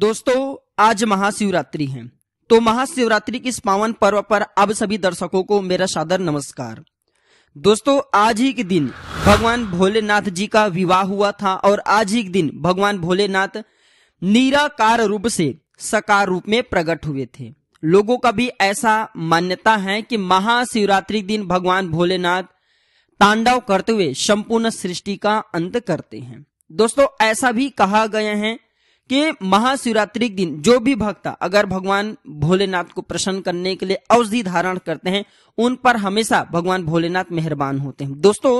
दोस्तों आज महाशिवरात्रि है तो महाशिवरात्रि के इस पावन पर्व पर अब सभी दर्शकों को मेरा सादर नमस्कार दोस्तों आज ही के दिन भगवान भोलेनाथ जी का विवाह हुआ था और आज ही के दिन भगवान भोलेनाथ निराकार रूप से सकार रूप में प्रकट हुए थे लोगों का भी ऐसा मान्यता है कि महाशिवरात्रि दिन भगवान भोलेनाथ तांडव करते हुए संपूर्ण सृष्टि का अंत करते हैं दोस्तों ऐसा भी कहा गया है कि महाशिवरात्रि के दिन जो भी भक्त अगर भगवान भोलेनाथ को प्रसन्न करने के लिए औषधि धारण करते हैं उन पर हमेशा भगवान भोलेनाथ मेहरबान होते हैं दोस्तों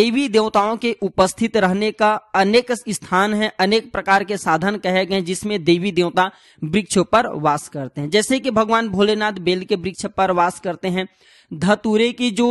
देवी देवताओं के उपस्थित रहने का अनेक स्थान है अनेक प्रकार के साधन कहे गए जिसमें देवी देवता वृक्षों पर वास करते हैं जैसे कि भगवान भोलेनाथ बेल के वृक्ष पर वास करते हैं धतूरे की जो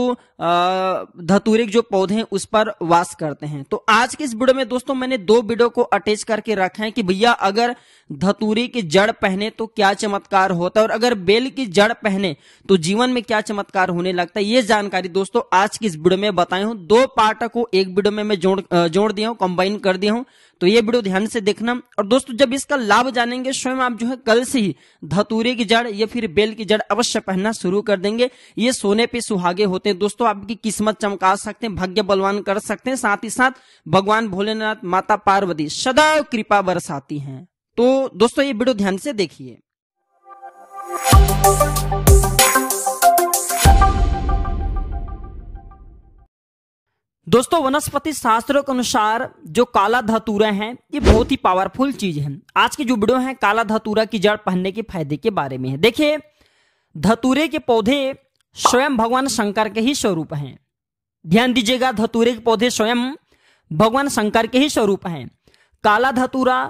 धतूरे के जो पौधे हैं उस पर वास करते हैं तो आज के इस वीडियो में दोस्तों मैंने दो वीडियो को अटैच करके रखा है कि भैया अगर धतूरे की जड़ पहने तो क्या चमत्कार होता है और अगर बेल की जड़ पहने तो जीवन में क्या चमत्कार होने लगता है ये जानकारी दोस्तों आज की इस वीडियो में बताई हूं दो पार्ट को एक वीडियो में मैं जोड़ जोड़ दिया हूँ कंबाइन कर दिया हूँ तो ये वीडियो ध्यान से देखना और दोस्तों जब इसका लाभ जानेंगे स्वयं आप जो है कल से ही धतूरे की जड़ या फिर बेल की जड़ अवश्य पहनना शुरू कर देंगे ये सोने पे सुहागे होते हैं दोस्तों आपकी किस्मत चमका सकते हैं भाग्य बलवान कर सकते हैं साथ ही साथ भगवान भोलेनाथ माता पार्वती सदैव कृपा बरसाती है तो दोस्तों ये वीडियो ध्यान से देखिए दोस्तों वनस्पति शास्त्रों के अनुसार जो काला धतूरा है ये बहुत ही पावरफुल चीज है आज की जो वीडियो है काला धतूरा की जड़ पहनने के फायदे के बारे में है देखिए धतूरे के पौधे स्वयं भगवान शंकर के ही स्वरूप हैं ध्यान दीजिएगा धतूरे के पौधे स्वयं भगवान शंकर के ही स्वरूप हैं काला धतूरा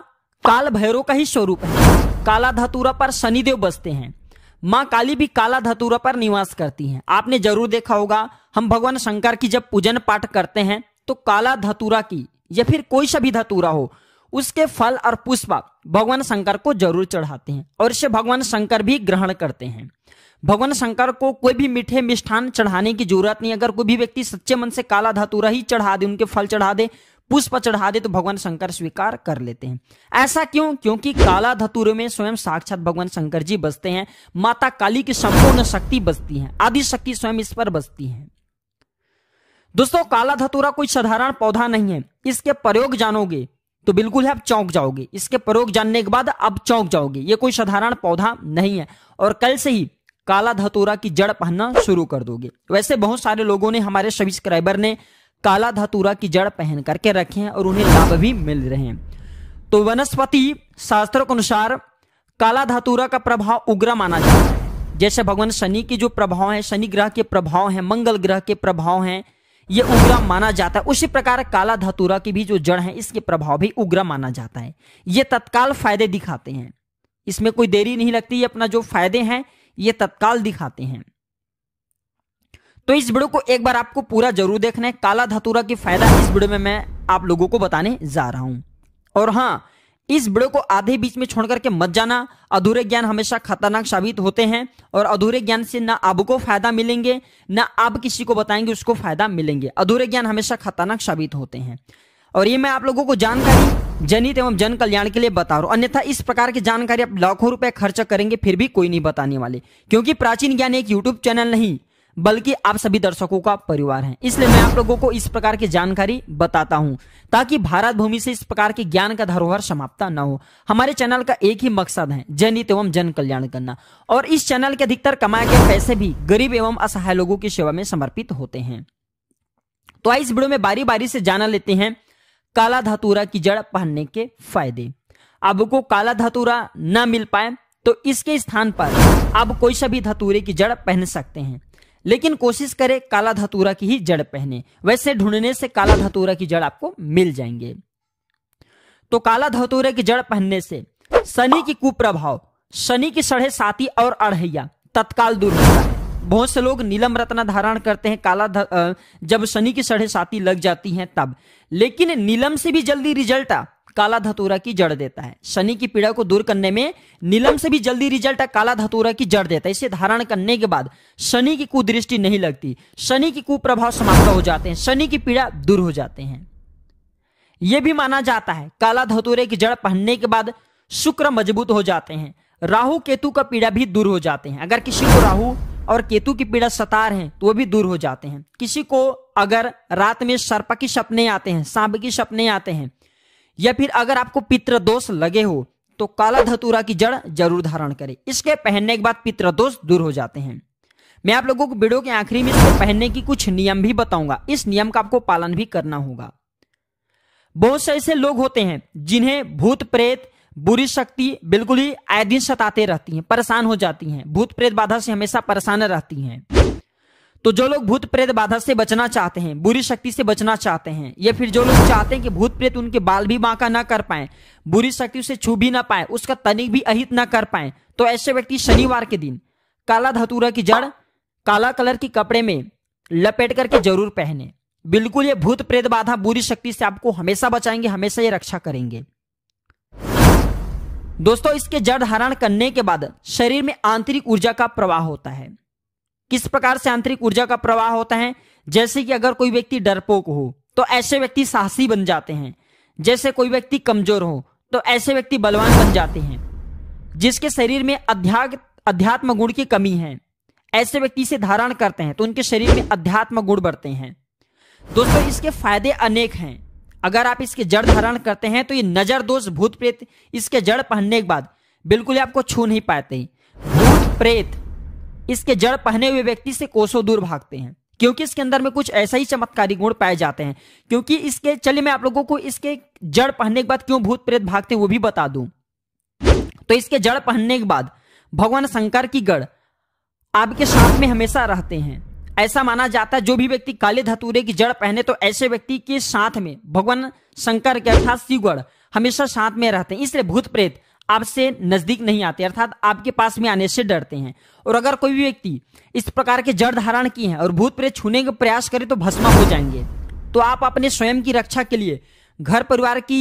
काल भैरव का ही स्वरूप है काला धतूरा पर शनिदेव बसते हैं माँ काली भी काला धतूरा पर निवास करती हैं आपने जरूर देखा होगा हम भगवान शंकर की जब पूजन पाठ करते हैं तो काला धतूरा की या फिर कोई सा भी धतूरा हो उसके फल और पुष्प भगवान शंकर को जरूर चढ़ाते हैं और इसे भगवान शंकर भी ग्रहण करते हैं भगवान शंकर को कोई भी मीठे मिष्ठान चढ़ाने की जरूरत नहीं अगर कोई भी व्यक्ति सच्चे मन से काला धतूरा ही चढ़ा दे उनके फल चढ़ा दे पुष्प चढ़ा दे तो भगवान शंकर स्वीकार कर लेते हैं ऐसा क्यों क्योंकि काला धतूरे में स्वयं साक्षात भगवान शंकर जी बसते हैं माता काली की संपूर्ण शक्ति बसती है आदि शक्ति स्वयं इस पर बसती है दोस्तों काला धतुरा कोई साधारण पौधा नहीं है इसके प्रयोग जानोगे तो बिल्कुल है आप चौंक जाओगे इसके प्रयोग जानने के बाद अब चौंक जाओगे ये कोई साधारण पौधा नहीं है और कल से ही काला धतुरा की जड़ पहनना शुरू कर दोगे वैसे बहुत सारे लोगों ने हमारे सब्सक्राइबर ने काला धातुरा की जड़ पहन करके रखे हैं और उन्हें लाभ भी मिल रहे हैं तो वनस्पति शास्त्रों के अनुसार काला धातुरा का प्रभाव उग्र माना जाता है जैसे भगवान शनि के जो प्रभाव है शनि ग्रह के प्रभाव हैं मंगल ग्रह के प्रभाव हैं ये उग्र माना जाता है उसी प्रकार काला धातुरा की भी जो जड़ है इसके प्रभाव भी उग्र माना जाता है ये तत्काल फायदे दिखाते हैं इसमें कोई देरी नहीं लगती ये अपना जो फायदे हैं ये तत्काल दिखाते हैं तो इस वीडियो को एक बार आपको पूरा जरूर देखना है काला धतूरा की फायदा इस वीडियो में मैं आप लोगों को बताने जा रहा हूं और हाँ इस वीडियो को आधे बीच में छोड़ करके मत जाना अधूरे ज्ञान हमेशा खतरनाक साबित होते हैं और अधूरे ज्ञान से ना आपको फायदा मिलेंगे ना आप किसी को बताएंगे उसको फायदा मिलेंगे अधूरे ज्ञान हमेशा खतरनाक साबित होते हैं और ये मैं आप लोगों को जानकारी जनित एवं जन कल्याण के लिए बता रहा हूं अन्यथा इस प्रकार की जानकारी आप लाखों रुपए खर्च करेंगे फिर भी कोई नहीं बताने वाले क्योंकि प्राचीन ज्ञान एक यूट्यूब चैनल नहीं बल्कि आप सभी दर्शकों का परिवार है इसलिए मैं आप लोगों को इस प्रकार की जानकारी बताता हूं ताकि भारत भूमि से इस प्रकार के ज्ञान का धरोहर समाप्त न हो हमारे चैनल का एक ही मकसद है जनहित एवं जन कल्याण करना और इस चैनल के अधिकतर कमाए गए पैसे भी गरीब एवं असहाय लोगों की सेवा में समर्पित होते हैं तो आइए इस वीडियो में बारी बारी से जाना लेते हैं काला धातुरा की जड़ पहनने के फायदे आपको काला धातुरा न मिल पाए तो इसके स्थान पर आप कोई सभी धतूरे की जड़ पहन सकते हैं लेकिन कोशिश करें काला धतूरा की ही जड़ पहने वैसे ढूंढने से काला धतूरा की जड़ आपको मिल जाएंगे तो काला धतूरे की जड़ पहनने से शनि की कुप्रभाव शनि की सढ़े साथी और अढ़ैया तत्काल दूर होता है बहुत से लोग नीलम रत्न धारण करते हैं काला जब शनि की सढ़े साथी लग जाती हैं तब लेकिन नीलम से भी जल्दी रिजल्ट आ काला धतूरा की जड़ देता है शनि की पीड़ा को दूर करने में नीलम से भी जल्दी रिजल्ट काला धतूरा की जड़ देता है इसे धारण करने के बाद शनि की कुदृष्टि नहीं लगती शनि की कुप्रभाव समाप्त हो जाते हैं शनि की पीड़ा दूर हो जाते हैं यह भी माना जाता है काला धतूरे की जड़ पहनने के बाद शुक्र मजबूत हो जाते हैं राहु केतु का पीड़ा भी दूर हो जाते हैं अगर किसी को राहु और केतु की पीड़ा सतार है तो वो भी दूर हो जाते हैं किसी को अगर रात में सर्प की सपने आते हैं सांप की सपने आते हैं या फिर अगर आपको पितृदोष लगे हो तो काला धतूरा की जड़ जरूर धारण करें इसके पहनने के बाद पितृदोष दूर हो जाते हैं मैं आप लोगों को वीडियो के आखिरी में इसको पहनने की कुछ नियम भी बताऊंगा इस नियम का आपको पालन भी करना होगा बहुत से ऐसे लोग होते हैं जिन्हें भूत प्रेत बुरी शक्ति बिल्कुल ही आए दिन सताते रहती हैं परेशान हो जाती हैं भूत प्रेत बाधा से हमेशा परेशान रहती हैं तो जो लोग भूत प्रेत बाधा से बचना चाहते हैं बुरी शक्ति से बचना चाहते हैं या फिर जो लोग चाहते हैं कि भूत प्रेत उनके बाल भी बांका ना कर पाए बुरी शक्ति उसे छू भी ना पाए उसका तनिक भी अहित ना कर पाए तो ऐसे व्यक्ति शनिवार के दिन काला धतूरा की जड़ काला कलर के कपड़े में लपेट करके जरूर पहने बिल्कुल ये भूत प्रेत बाधा बुरी शक्ति से आपको हमेशा बचाएंगे हमेशा ये रक्षा करेंगे दोस्तों इसके जड़ धारण करने के बाद शरीर में आंतरिक ऊर्जा का प्रवाह होता है किस प्रकार से आंतरिक ऊर्जा का प्रवाह होता है जैसे कि अगर कोई व्यक्ति डरपोक हो तो ऐसे व्यक्ति साहसी बन जाते हैं जैसे कोई व्यक्ति कमजोर हो तो ऐसे व्यक्ति बलवान बन जाते हैं जिसके शरीर में अध्यात्म गुण की कमी है ऐसे व्यक्ति से धारण करते हैं तो उनके शरीर में अध्यात्म गुण बढ़ते हैं दोस्तों इसके फायदे अनेक हैं अगर आप इसके जड़ धारण करते हैं तो ये नजर दोष भूत प्रेत इसके जड़ पहनने के बाद बिल्कुल आपको छू नहीं पाते भूत प्रेत इसके जड़ पहने हुए व्यक्ति से कोसों दूर भागते हैं क्योंकि इसके अंदर में कुछ ऐसा ही चमत्कारी गुण पाए जाते हैं क्योंकि इसके चलिए मैं आप लोगों को इसके जड़ पहनने के बाद क्यों भूत प्रेत भागते हैं वो भी बता दूं तो इसके जड़ पहनने के बाद भगवान शंकर की गढ़ आपके साथ में हमेशा रहते हैं ऐसा माना जाता है जो भी व्यक्ति काले धतूरे की जड़ पहने तो ऐसे व्यक्ति के साथ में भगवान शंकर के अर्थात शिवगढ़ हमेशा साथ में रहते हैं इसलिए भूत प्रेत आपसे नजदीक नहीं आते अर्थात आपके पास में आने से डरते हैं और अगर कोई भी व्यक्ति इस प्रकार के जड़ धारण किए हैं और भूत प्रेत छूने का प्रयास करे तो भस्मा हो जाएंगे तो आप अपने स्वयं की रक्षा के लिए घर परिवार की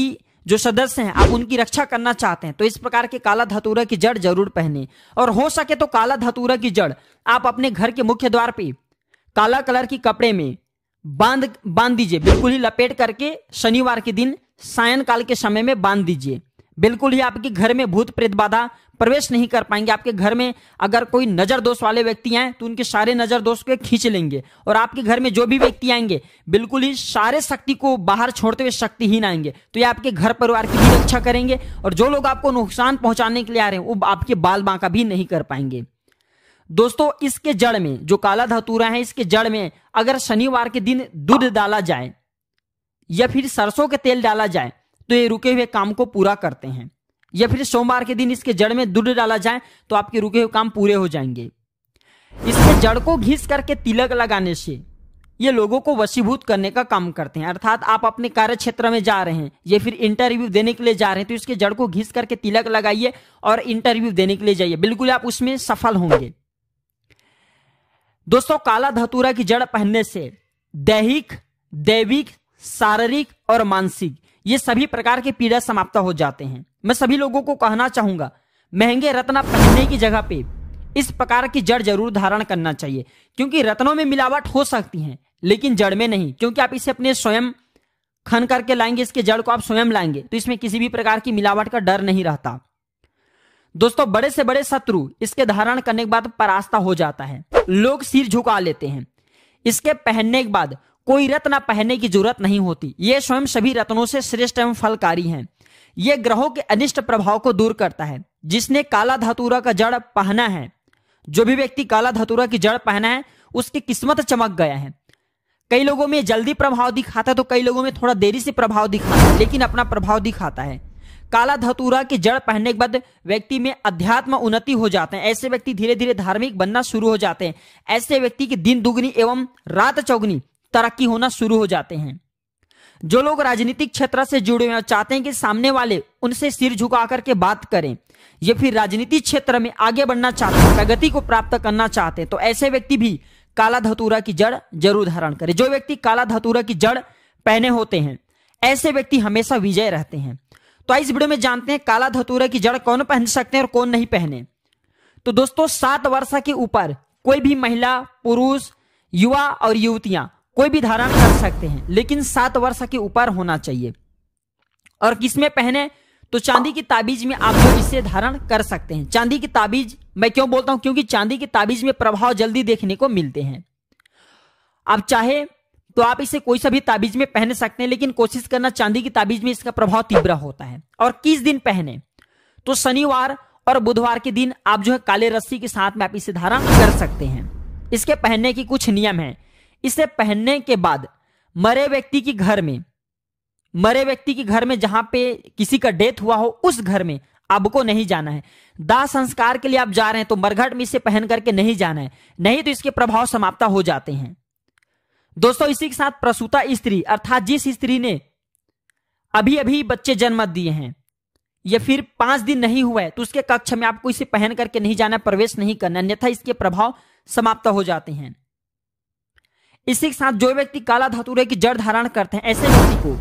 जो सदस्य हैं आप उनकी रक्षा करना चाहते हैं तो इस प्रकार के काला धतूरा की जड़ जरूर पहने और हो सके तो काला धतूरा की जड़ आप अपने घर के मुख्य द्वार पे काला कलर की कपड़े में बांध बांध दीजिए बिल्कुल ही लपेट करके शनिवार के दिन सायन काल के समय में बांध दीजिए बिल्कुल ही आपके घर में भूत प्रेत बाधा प्रवेश नहीं कर पाएंगे आपके घर में अगर कोई नजर दोष वाले व्यक्ति आए तो उनके सारे नजर दोष को खींच लेंगे और आपके घर में जो भी व्यक्ति आएंगे बिल्कुल ही सारे शक्ति को बाहर छोड़ते हुए शक्ति ही आएंगे तो ये आपके घर परिवार की भी रक्षा करेंगे और जो लोग आपको नुकसान पहुंचाने के लिए आ रहे हैं वो आपके बाल बांका भी नहीं कर पाएंगे दोस्तों इसके जड़ में जो काला धतूरा है इसके जड़ में अगर शनिवार के दिन दूध डाला जाए या फिर सरसों के तेल डाला जाए तो ये रुके हुए काम को पूरा करते हैं या फिर सोमवार के दिन इसके जड़ में दूध डाला जाए तो आपके रुके हुए काम पूरे हो जाएंगे इसके जड़ को घिस करके तिलक लगाने से ये लोगों को वशीभूत करने का काम करते हैं अर्थात आप अपने कार्य क्षेत्र में जा रहे हैं या फिर इंटरव्यू देने के लिए जा रहे हैं तो इसके जड़ को घिस करके तिलक लगाइए और इंटरव्यू देने के लिए जाइए बिल्कुल आप उसमें सफल होंगे दोस्तों काला धतूरा की जड़ पहनने से दैहिक दैविक शारीरिक और मानसिक ये सभी प्रकार के पीड़ा समाप्त हो जाते हैं मैं सभी लोगों को कहना चाहूंगा महंगे रत्न पहनने की जगह पे इस प्रकार की जड़ जरूर धारण करना चाहिए क्योंकि रत्नों में मिलावट हो सकती है लेकिन जड़ में नहीं क्योंकि आप इसे अपने स्वयं खन करके लाएंगे इसके जड़ को आप स्वयं लाएंगे तो इसमें किसी भी प्रकार की मिलावट का डर नहीं रहता दोस्तों बड़े से बड़े शत्रु इसके धारण करने के बाद परास्ता हो जाता है लोग सिर झुका लेते हैं इसके पहनने के बाद कोई रत्न पहनने की जरूरत नहीं होती ये स्वयं सभी रत्नों से श्रेष्ठ एवं फलकारी हैं ये ग्रहों के अनिष्ट प्रभाव को दूर करता है जिसने काला धतूरा का जड़ पहना है जो भी व्यक्ति काला धतूरा की जड़ पहना है उसकी किस्मत चमक गया है कई लोगों में जल्दी प्रभाव दिखाता है तो कई लोगों में थोड़ा देरी से प्रभाव दिखाता है लेकिन अपना प्रभाव दिखाता है काला धतूरा की जड़ पहनने के बाद व्यक्ति में अध्यात्म उन्नति हो जाते हैं ऐसे व्यक्ति धीरे धीरे धार्मिक बनना शुरू हो जाते हैं ऐसे व्यक्ति की दिन दुगनी एवं रात चौगनी तरक्की होना शुरू हो जाते हैं जो लोग राजनीतिक क्षेत्र से जुड़े हुए चाहते हैं कि सामने वाले उनसे सिर झुका करके बात करें या फिर राजनीति क्षेत्र में आगे बढ़ना चाहते हैं प्रगति को प्राप्त करना चाहते हैं तो ऐसे व्यक्ति भी काला धतूरा की जड़ जरूर धारण करें जो व्यक्ति काला धतूरा की जड़ पहने होते हैं ऐसे व्यक्ति हमेशा विजय रहते हैं तो इस वीडियो में जानते हैं काला धतूरा की जड़ कौन पहन सकते हैं और कौन नहीं पहने तो दोस्तों सात वर्ष के ऊपर कोई भी महिला पुरुष युवा और युवतियां कोई भी धारण कर सकते हैं लेकिन सात वर्ष के ऊपर होना चाहिए और किसमें पहने तो चांदी की ताबीज में आप लोग इसे धारण कर सकते हैं चांदी की ताबीज मैं क्यों बोलता हूं क्योंकि चांदी की ताबीज में प्रभाव जल्दी देखने को मिलते हैं आप चाहे तो आप इसे कोई सा भी ताबीज में पहन सकते हैं लेकिन कोशिश करना चांदी की ताबीज में इसका प्रभाव तीव्र होता है और किस दिन पहने तो शनिवार और बुधवार के दिन आप जो है काले रस्सी के साथ में आप इसे धारण कर सकते हैं इसके पहनने की कुछ नियम है इसे पहनने के बाद मरे व्यक्ति की घर में मरे व्यक्ति की घर में जहां पे किसी का डेथ हुआ हो उस घर में आपको नहीं जाना है दाह संस्कार के लिए आप जा रहे हैं तो मरघट में इसे पहन करके नहीं जाना है नहीं तो इसके प्रभाव समाप्त हो जाते हैं दोस्तों इसी के साथ प्रसूता स्त्री अर्थात जिस स्त्री ने अभी अभी बच्चे जन्म दिए हैं या फिर पांच दिन नहीं हुआ है तो उसके कक्ष में आपको इसे पहन करके नहीं जाना प्रवेश नहीं करना अन्यथा इसके प्रभाव समाप्त हो जाते हैं इसी के साथ जो व्यक्ति काला धातुरे की जड़ धारण करते हैं ऐसे व्यक्ति को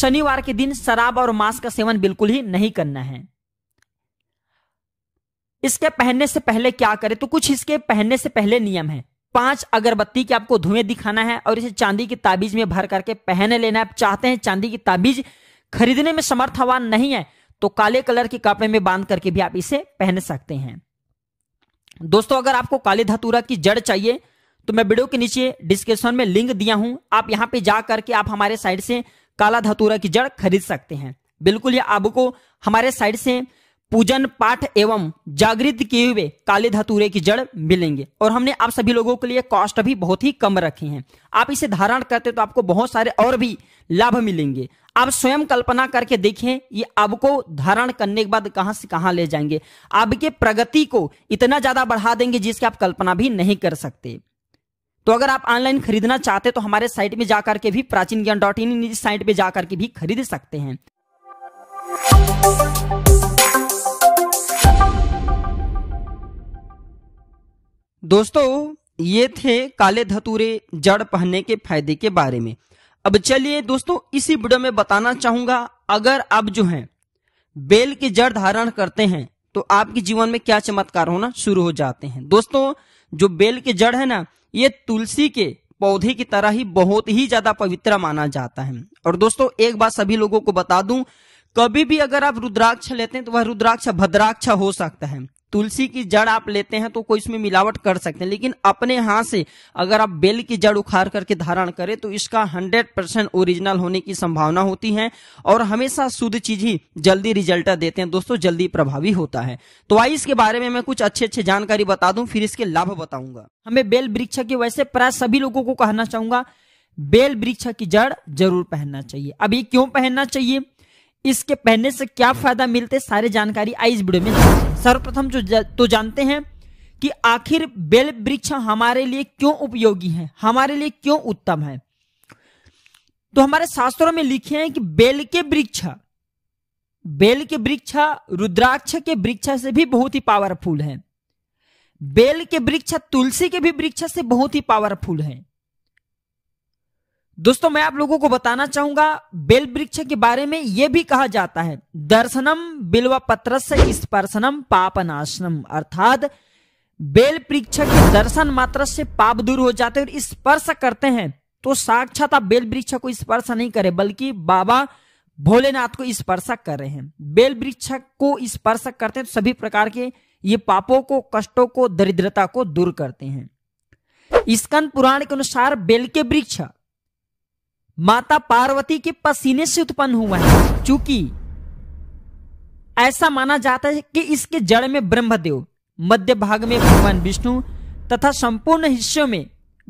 शनिवार के दिन शराब और मांस का सेवन बिल्कुल ही नहीं करना है इसके पहनने से पहले क्या करें तो कुछ इसके पहनने से पहले नियम है पांच अगरबत्ती के आपको धुएं दिखाना है और इसे चांदी की ताबीज में भर करके पहन लेना है आप चाहते हैं चांदी की ताबीज खरीदने में समर्थवान नहीं है तो काले कलर के कपड़े में बांध करके भी आप इसे पहन सकते हैं दोस्तों अगर आपको काले धतूरा की जड़ चाहिए तो मैं वीडियो के नीचे डिस्क्रिप्शन में लिंक दिया हूं आप यहां पे जा करके आप हमारे साइड से काला धतूरा की जड़ खरीद सकते हैं बिल्कुल ये आपको हमारे साइड से पूजन पाठ एवं जागृत किए हुए काले धतूरे की जड़ मिलेंगे और हमने आप सभी लोगों के लिए कॉस्ट भी बहुत ही कम रखे हैं आप इसे धारण करते तो आपको बहुत सारे और भी लाभ मिलेंगे आप स्वयं कल्पना करके देखें ये आपको धारण करने के बाद कहां से कहां ले जाएंगे आपके प्रगति को इतना ज्यादा बढ़ा देंगे जिसकी आप कल्पना भी नहीं कर सकते तो अगर आप ऑनलाइन खरीदना चाहते तो हमारे साइट में जाकर के भी प्राचीन ज्ञान डॉट इन साइट पर जाकर के भी खरीद सकते हैं दोस्तों ये थे काले धतूरे जड़ पहनने के फायदे के बारे में अब चलिए दोस्तों इसी वीडियो में बताना चाहूंगा अगर आप जो हैं बेल की जड़ धारण करते हैं तो आपके जीवन में क्या चमत्कार होना शुरू हो जाते हैं दोस्तों जो बेल की जड़ है ना ये तुलसी के पौधे की तरह ही बहुत ही ज्यादा पवित्र माना जाता है और दोस्तों एक बात सभी लोगों को बता दूं कभी भी अगर आप रुद्राक्ष लेते हैं तो वह रुद्राक्ष भद्राक्ष हो सकता है तुलसी की जड़ आप लेते हैं तो कोई इसमें मिलावट कर सकते हैं लेकिन अपने हाथ से अगर आप बेल की जड़ उखाड़ करके धारण करें तो इसका 100 परसेंट ओरिजिनल होने की संभावना होती है और हमेशा शुद्ध चीज ही जल्दी रिजल्ट देते हैं दोस्तों जल्दी प्रभावी होता है तो आई इसके बारे में मैं कुछ अच्छे अच्छे जानकारी बता दू फिर इसके लाभ बताऊंगा हमें बेल वृक्ष के वैसे प्राय सभी लोगों को कहना चाहूंगा बेल वृक्ष की जड़ जरूर पहनना चाहिए अभी क्यों पहनना चाहिए इसके पहनने से क्या फायदा मिलते सारे जानकारी आई इस वीडियो में सर्वप्रथम जो जा, तो जानते हैं कि आखिर बेल वृक्ष हमारे लिए क्यों उपयोगी है हमारे लिए क्यों उत्तम है तो हमारे शास्त्रों में लिखे हैं कि बेल के वृक्ष बेल के वृक्ष रुद्राक्ष के वृक्ष से भी बहुत ही पावरफुल है बेल के वृक्ष तुलसी के भी वृक्ष से बहुत ही पावरफुल है दोस्तों मैं आप लोगों को बताना चाहूंगा बेल वृक्ष के बारे में ये भी कहा जाता है दर्शनम बिल्वा पत्र स्पर्शनम पापनाशनम अर्थात बेल वृक्ष के दर्शन मात्र से पाप दूर हो जाते हैं और स्पर्श करते हैं तो साक्षात आप बेल वृक्ष को स्पर्श नहीं करें बल्कि बाबा भोलेनाथ को स्पर्श कर रहे हैं बेल वृक्ष को स्पर्श करते हैं तो सभी प्रकार के ये पापों को कष्टों को दरिद्रता को दूर करते हैं स्कंद पुराण के अनुसार बेल के वृक्ष माता पार्वती के पसीने से उत्पन्न हुआ है चूंकि ऐसा माना जाता है कि इसके जड़ में ब्रह्मदेव मध्य भाग में भगवान विष्णु तथा संपूर्ण हिस्सों में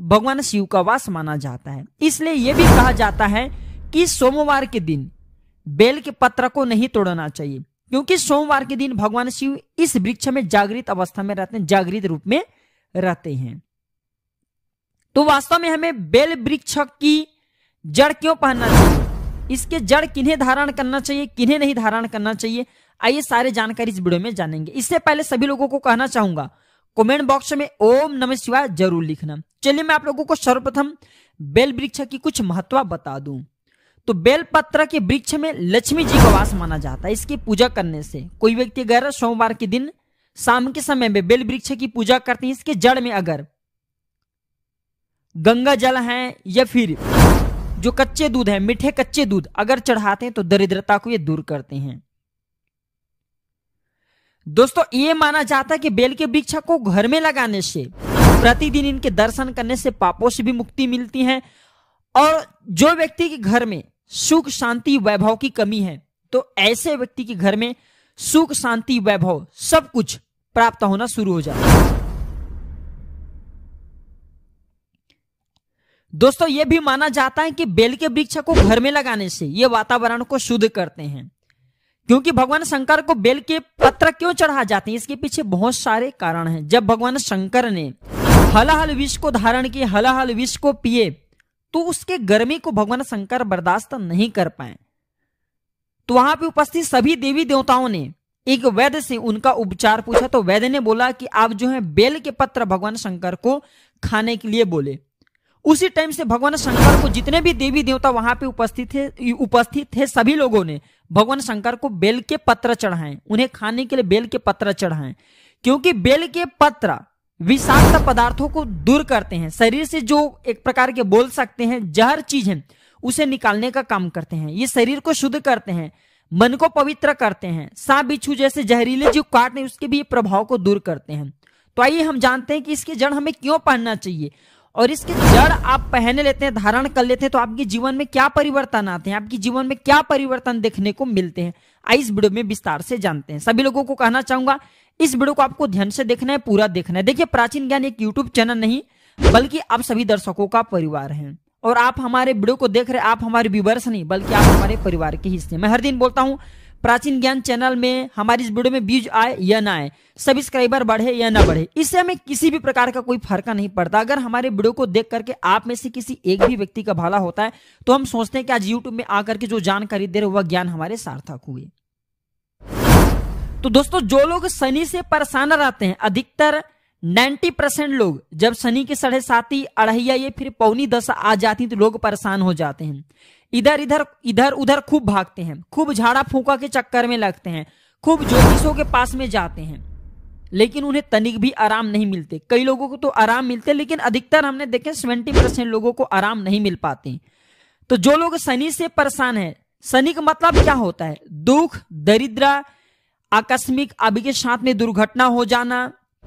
भगवान शिव का वास माना जाता है इसलिए यह भी कहा जाता है कि सोमवार के दिन बेल के पत्र को नहीं तोड़ना चाहिए क्योंकि सोमवार के दिन भगवान शिव इस वृक्ष में जागृत अवस्था में रहते हैं जागृत रूप में रहते हैं तो वास्तव में हमें बेल वृक्ष की जड़ क्यों पहनना चाहिए इसके जड़ किन्हें धारण करना चाहिए किन्हें नहीं धारण करना चाहिए आइए सारे जानकारी इस वीडियो में जानेंगे इससे पहले सभी लोगों को कहना चाहूंगा कमेंट बॉक्स में ओम नमः शिवाय जरूर लिखना चलिए मैं आप लोगों को सर्वप्रथम बेल वृक्ष की कुछ महत्व बता दूं तो बेलपत्र के वृक्ष में लक्ष्मी जी का वास माना जाता है इसकी पूजा करने से कोई व्यक्ति अगर सोमवार के दिन शाम के समय में बेल वृक्ष की पूजा करते हैं इसके जड़ में अगर गंगा जल है या फिर जो कच्चे दूध है मीठे कच्चे दूध अगर चढ़ाते हैं तो दरिद्रता को ये दूर करते हैं दोस्तों ये माना जाता है कि बेल के वृक्ष को घर में लगाने से प्रतिदिन इनके दर्शन करने से पापों से भी मुक्ति मिलती है और जो व्यक्ति के घर में सुख शांति वैभव की कमी है तो ऐसे व्यक्ति के घर में सुख शांति वैभव सब कुछ प्राप्त होना शुरू हो जाता है दोस्तों ये भी माना जाता है कि बेल के वृक्ष को घर में लगाने से ये वातावरण को शुद्ध करते हैं क्योंकि भगवान शंकर को बेल के पत्र क्यों चढ़ा जाते हैं इसके पीछे बहुत सारे कारण हैं जब भगवान शंकर ने हलाहल विष को धारण किए हलाहल विष को पिए तो उसके गर्मी को भगवान शंकर बर्दाश्त नहीं कर पाए तो वहां पर उपस्थित सभी देवी देवताओं ने एक वैद्य से उनका उपचार पूछा तो वैद्य ने बोला कि आप जो है बेल के पत्र भगवान शंकर को खाने के लिए बोले उसी टाइम से भगवान शंकर को जितने भी देवी देवता वहां पे उपस्थित थे उपस्थित थे सभी लोगों ने भगवान शंकर को बेल के पत्र चढ़ाए उन्हें खाने के लिए बेल के पत्र चढ़ाए क्योंकि बेल के पत्र विषाक्त पदार्थों को दूर करते हैं शरीर से जो एक प्रकार के बोल सकते हैं जहर चीज है उसे निकालने का काम करते हैं ये शरीर को शुद्ध करते हैं मन को पवित्र करते हैं सा बिच्छू जैसे जहरीले जो काटने उसके भी प्रभाव को दूर करते हैं तो आइए हम जानते हैं कि इसके जड़ हमें क्यों पहनना चाहिए और इसके जड़ आप पहने लेते हैं धारण कर लेते हैं तो आपके जीवन में क्या परिवर्तन आते हैं आपके जीवन में क्या परिवर्तन देखने को मिलते हैं इस वीडियो में विस्तार से जानते हैं सभी लोगों को कहना चाहूंगा इस वीडियो को आपको ध्यान से देखना है पूरा देखना है देखिए प्राचीन ज्ञान एक यूट्यूब चैनल नहीं बल्कि आप सभी दर्शकों का परिवार है और आप हमारे वीडियो को देख रहे आप हमारे व्यूवर्स नहीं बल्कि आप हमारे परिवार के हिस्से मैं हर दिन बोलता हूँ प्राचीन ज्ञान चैनल में हमारी इस वीडियो में व्यूज आए या ना आए सब्सक्राइबर बढ़े या ना बढ़े इससे हमें किसी भी प्रकार का कोई फर्क नहीं पड़ता अगर हमारे वीडियो को देख करके आप में से किसी एक भी व्यक्ति का भला होता है तो हम सोचते हैं कि आज यूट्यूब में आकर के जो जानकारी दे रहे वह ज्ञान हमारे सार्थक हुए तो दोस्तों जो लोग शनि से परेशान रहते हैं अधिकतर 90 परसेंट लोग जब शनि के साढ़े साथी अढ़ैया ये फिर पौनी दशा आ जाती है तो लोग परेशान हो जाते हैं इधर इधर इधर उधर खूब भागते हैं खूब झाड़ा फूका के चक्कर में लगते हैं खूब ज्योतिषों के पास में जाते हैं लेकिन उन्हें तनिक भी आराम नहीं मिलते कई लोगों को तो आराम मिलते लेकिन अधिकतर हमने देखे सेवेंटी परसेंट लोगों को आराम नहीं मिल पाते तो जो लोग शनि से परेशान है शनि का मतलब क्या होता है दुख दरिद्र आकस्मिक अभी के साथ में दुर्घटना हो जाना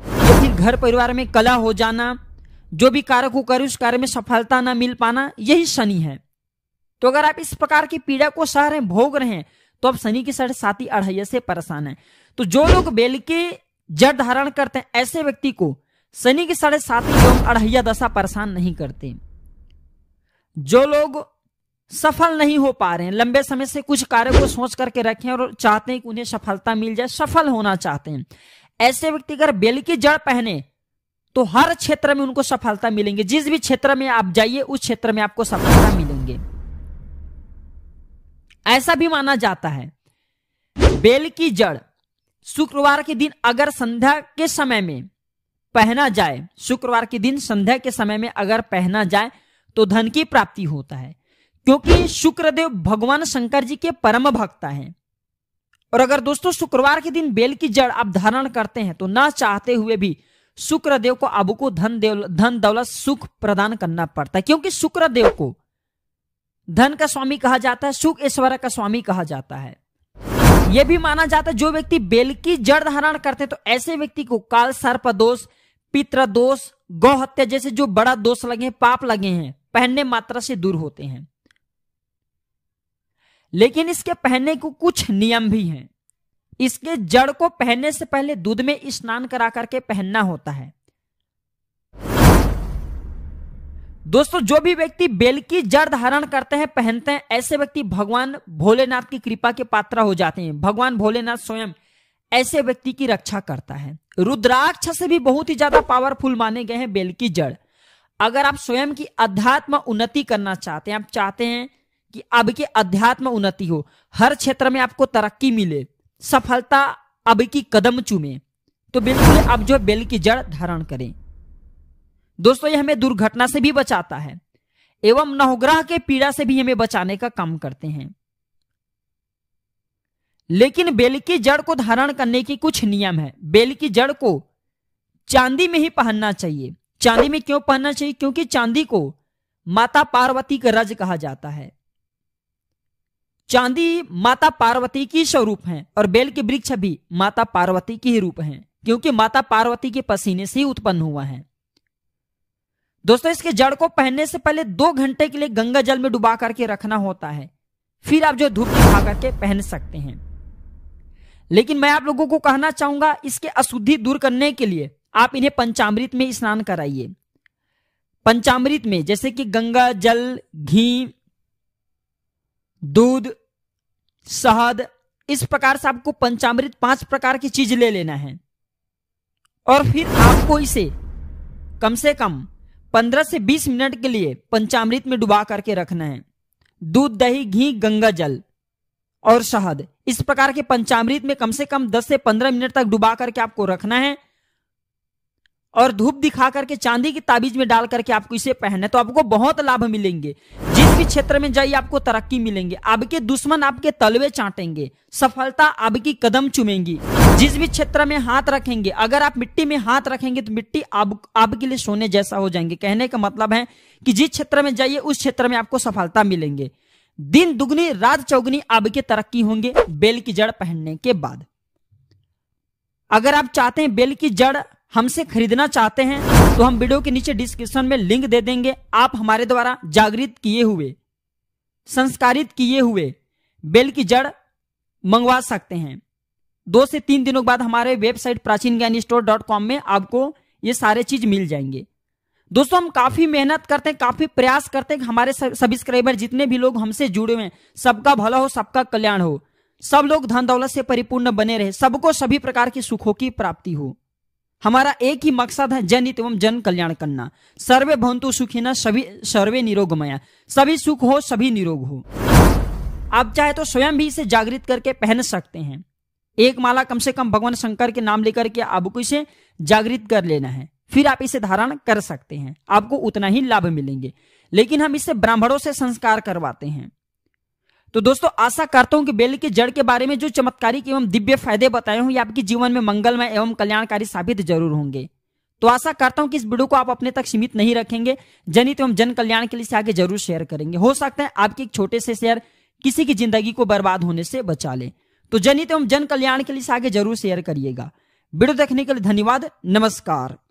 या फिर घर परिवार में कला हो जाना जो भी कार्य को करे उस कार्य में सफलता ना मिल पाना यही शनि है तो अगर आप इस प्रकार की पीड़ा को सह रहे हैं भोग रहे हैं तो आप शनि की साढ़े साथी अढ़ैया से परेशान है तो जो लोग बेल के जड़ धारण करते हैं ऐसे व्यक्ति को शनि की साढ़े साथी एवं अढ़ैया दशा परेशान नहीं करते जो लोग सफल नहीं हो पा रहे हैं लंबे समय से कुछ कार्य को सोच करके रखे और चाहते हैं कि उन्हें सफलता मिल जाए सफल होना चाहते हैं ऐसे व्यक्ति अगर बेल की जड़ पहने तो हर क्षेत्र में उनको सफलता मिलेंगे जिस भी क्षेत्र में आप जाइए उस क्षेत्र में आपको सफलता मिलेंगे ऐसा भी माना जाता है बेल की जड़ शुक्रवार के दिन अगर संध्या के समय में पहना जाए शुक्रवार के दिन संध्या के समय में अगर पहना जाए तो धन की प्राप्ति होता है क्योंकि शुक्रदेव भगवान शंकर जी के परम भक्त हैं और अगर दोस्तों शुक्रवार के दिन बेल की जड़ आप धारण करते हैं तो ना चाहते हुए भी शुक्रदेव को को धन देव धन दौलत सुख प्रदान करना पड़ता है क्योंकि शुक्रदेव को धन का स्वामी कहा जाता है सुख ऐश्वर्य का स्वामी कहा जाता है यह भी माना जाता है जो व्यक्ति बेल की जड़ धारण करते तो ऐसे व्यक्ति को काल सर्प दोष पित्र दोष गौ हत्या जैसे जो बड़ा दोष लगे हैं पाप लगे हैं पहनने मात्रा से दूर होते हैं लेकिन इसके पहनने को कुछ नियम भी हैं इसके जड़ को पहनने से पहले दूध में स्नान करा करके पहनना होता है दोस्तों जो भी व्यक्ति बेल की जड़ धारण करते हैं पहनते हैं ऐसे व्यक्ति भगवान भोलेनाथ की कृपा के पात्र हो जाते हैं भगवान भोलेनाथ स्वयं ऐसे व्यक्ति की रक्षा करता है रुद्राक्ष से भी बहुत ही ज्यादा पावरफुल माने गए हैं बेल की जड़ अगर आप स्वयं की अध्यात्म उन्नति करना चाहते हैं आप चाहते हैं कि अब की अध्यात्म उन्नति हो हर क्षेत्र में आपको तरक्की मिले सफलता अब की कदम चूमे तो बिल्कुल आप जो बेल की जड़ धारण करें दोस्तों ये हमें दुर्घटना से भी बचाता है एवं नवग्रह के पीड़ा से भी हमें बचाने का काम करते हैं लेकिन बेल की जड़ को धारण करने की कुछ नियम है बेल की जड़ को चांदी में ही पहनना चाहिए चांदी में क्यों पहनना चाहिए क्योंकि चांदी को माता पार्वती का रज कहा जाता है चांदी माता पार्वती की स्वरूप है और बेल के वृक्ष भी माता पार्वती के ही रूप है क्योंकि माता पार्वती के पसीने से ही उत्पन्न हुआ है दोस्तों इसके जड़ को पहनने से पहले दो घंटे के लिए गंगा जल में डुबा करके रखना होता है फिर आप जो धूप दिखा करके पहन सकते हैं लेकिन मैं आप लोगों को कहना चाहूंगा इसके अशुद्धि दूर करने के लिए आप इन्हें पंचामृत में स्नान कराइए पंचामृत में जैसे कि गंगा जल घी दूध शहद इस प्रकार से आपको पंचामृत पांच प्रकार की चीज ले लेना है और फिर आपको इसे कम से कम पंद्रह से बीस मिनट के लिए पंचामृत में डुबा करके रखना है दूध दही घी गंगा जल और शहद इस प्रकार के पंचामृत में कम से कम दस से पंद्रह मिनट तक डुबा करके आपको रखना है और धूप दिखा करके चांदी की ताबीज में डाल करके आपको इसे पहनना है तो आपको बहुत लाभ मिलेंगे भी क्षेत्र में जाइए आपको तरक्की मिलेंगे आपके दुश्मन आपके तलवे चाटेंगे सफलता आपकी कदम चुमेंगी जिस भी क्षेत्र में हाथ रखेंगे अगर आप मिट्टी में हाथ रखेंगे तो मिट्टी आप आपके लिए सोने जैसा हो जाएंगे कहने का मतलब है कि जिस क्षेत्र में जाइए उस क्षेत्र में आपको सफलता मिलेंगे दिन दुगनी रात चौगनी आपके तरक्की होंगे बेल की जड़ पहनने के बाद अगर आप चाहते हैं बेल की जड़ हमसे खरीदना चाहते हैं तो हम वीडियो के नीचे डिस्क्रिप्शन में लिंक दे देंगे आप हमारे द्वारा जागृत किए हुए संस्कारित किए हुए बेल की जड़ मंगवा सकते हैं दो से तीन दिनों के बाद हमारे वेबसाइट प्राचीन ज्ञान स्टोर डॉट कॉम में आपको ये सारे चीज मिल जाएंगे दोस्तों हम काफी मेहनत करते हैं काफी प्रयास करते हैं हमारे सब्सक्राइबर जितने भी लोग हमसे जुड़े हुए सबका भला हो सबका कल्याण हो सब लोग धन दौलत से परिपूर्ण बने रहे सबको सभी प्रकार की सुखों की प्राप्ति हो हमारा एक ही मकसद है जनित एवं जन कल्याण करना सर्वे भवंतु सुखी सभी सर्वे निरोग मया सभी सुख हो सभी निरोग हो आप चाहे तो स्वयं भी इसे जागृत करके पहन सकते हैं एक माला कम से कम भगवान शंकर के नाम लेकर के आपको इसे जागृत कर लेना है फिर आप इसे धारण कर सकते हैं आपको उतना ही लाभ मिलेंगे लेकिन हम इसे ब्राह्मणों से संस्कार करवाते हैं तो दोस्तों आशा करता हूं कि बेल की जड़ के बारे में जो चमत्कारी एवं दिव्य फायदे बताए हूं ये आपके जीवन में मंगलमय एवं कल्याणकारी साबित जरूर होंगे तो आशा करता हूं कि इस वीडियो को आप अपने तक सीमित नहीं रखेंगे जनित एवं जन कल्याण के लिए से आगे जरूर शेयर करेंगे हो सकता है आपके एक छोटे से शेयर किसी की जिंदगी को बर्बाद होने से बचा ले तो जनित एवं जन कल्याण के लिए आगे जरूर शेयर करिएगा वीडियो देखने के लिए धन्यवाद नमस्कार